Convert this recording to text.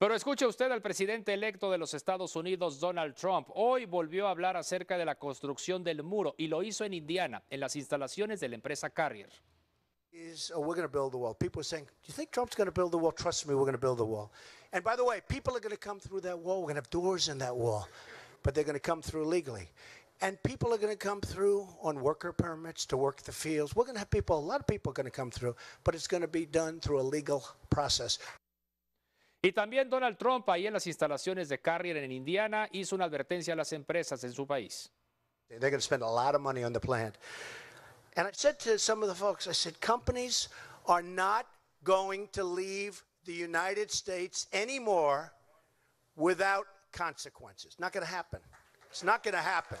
Pero escuche usted al presidente electo de los Estados Unidos, Donald Trump. Hoy volvió a hablar acerca de la construcción del muro y lo hizo en Indiana, en las instalaciones de la empresa Carrier. Is, oh, we're going to build the wall. People are saying, do you think Trump's going to build the wall? Trust me, we're going to build the wall. And by the way, people are going to come through that wall. We're going to have doors in that wall, but they're going to come through legally. And people are going to come through on worker permits to work the fields. We're going to have people, a lot of people are going to come through, but it's going to be done through a legal process. Y también Donald Trump, ahí en las instalaciones de Carrier en Indiana, hizo una advertencia a las empresas en su país. They're going to spend a lot of money on the plant. And I said to some of the folks, I said, companies are not going to leave the United States anymore without consequences. Not going to happen. It's not going to happen.